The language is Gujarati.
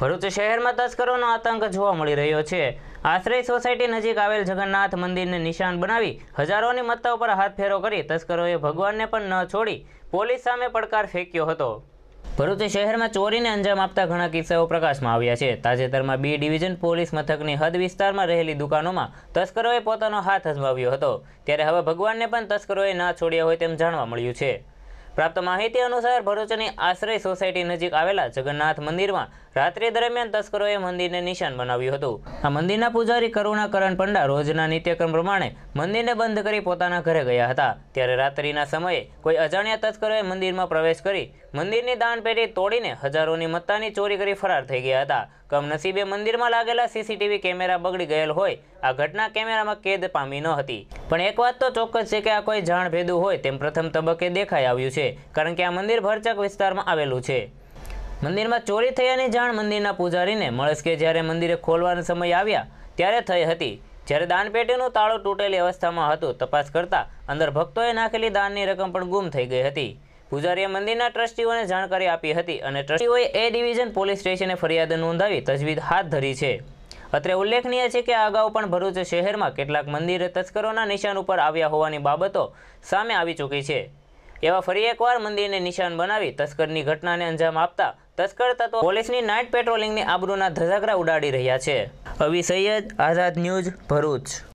ભરૂચ શહેરમાં તસ્કરોનો આતંક જોવા મળી રહ્યો છે આશ્રય સોસાયટી નજીક આવેલ જગન્નાથ મંદિરને નિશાન બનાવી હજારોની મત્તા ઉપર હાથ ફેરો કરી તસ્કરોએ ભગવાનને પણ ન છોડી પોલીસ સામે પડકાર ફેંક્યો હતો ભરૂચ શહેરમાં ચોરીને અંજામ આપતા ઘણા કિસ્સાઓ પ્રકાશમાં આવ્યા છે તાજેતરમાં બી ડિવિઝન પોલીસ મથકની હદ વિસ્તારમાં રહેલી દુકાનોમાં તસ્કરોએ પોતાનો હાથ અજમાવ્યો હતો ત્યારે હવે ભગવાનને પણ તસ્કરોએ ના છોડ્યા હોય તેમ જાણવા મળ્યું છે પ્રાપ્ત માહિતી અનુસાર ભરૂચની આશ્રય સોસાયટી નજીક આવેલા જગન્નાથ મંદિરમાં રાત્રિ દરમિયાન તસ્કરોએ મંદિરને નિશાન બનાવ્યું હતું આ મંદિરના પૂજારી કરુણાકરણ પંડા રોજના નિત્યક્રમ પ્રમાણે મંદિરને બંધ કરી પોતાના ઘરે ગયા હતા ત્યારે રાત્રિના સમયે કોઈ અજાણ્યા તસ્કરોએ મંદિરમાં પ્રવેશ કરી મંદિરની દાનપેટી તોડીને હજારોની મત્તાની ચોરી કરી ફરાર થઈ ગયા હતા કમનસીબે મંદિરમાં લાગેલા સીસીટીવી કેમેરા બગડી ગયેલ હોય આ ઘટના કેમેરામાં કેદ પામી ન હતી પણ એક વાત તો ચોક્કસ છે કે આ કોઈ જાણ ભેદું હોય તેમ પ્રથમ તબક્કે દેખાઈ આવ્યું છે કારણ કે આ મંદિર ભરચક વિસ્તારમાં આવેલું છે મંદિરમાં ચોરી થયાની જાણ મંદિરના પૂજારીને મળસ્કે જ્યારે મંદિરે ખોલવાનો સમય આવ્યા ત્યારે થઈ હતી જ્યારે દાનપેટીનું તાળું તૂટેલી અવસ્થામાં હતું તપાસ કરતાં અંદર ભક્તોએ નાખેલી દાનની રકમ પણ ગુમ થઈ ગઈ હતી પૂજારીએ મંદિરના ટ્રસ્ટીઓને જાણકારી આપી હતી અને ટ્રસ્ટીઓએ એ ડિવિઝન પોલીસ સ્ટેશને ફરિયાદ નોંધાવી તજવીજ હાથ ધરી છે અત્રે ઉલ્લેખનીય છે કે અગાઉ પણ ભરૂચ શહેરમાં કેટલાક મંદિર તસ્કરોના નિશાન ઉપર આવ્યા હોવાની બાબતો સામે આવી ચૂકી છે એવા ફરી એકવાર મંદિરને નિશાન બનાવી તસ્કરની ઘટનાને અંજામ આપતા તસ્કર તત્વો પોલીસની નાઇટ પેટ્રોલિંગની આબરૂના ધજાગરા ઉડાડી રહ્યા છે અવી સૈયદ આઝાદ ન્યૂઝ ભરૂચ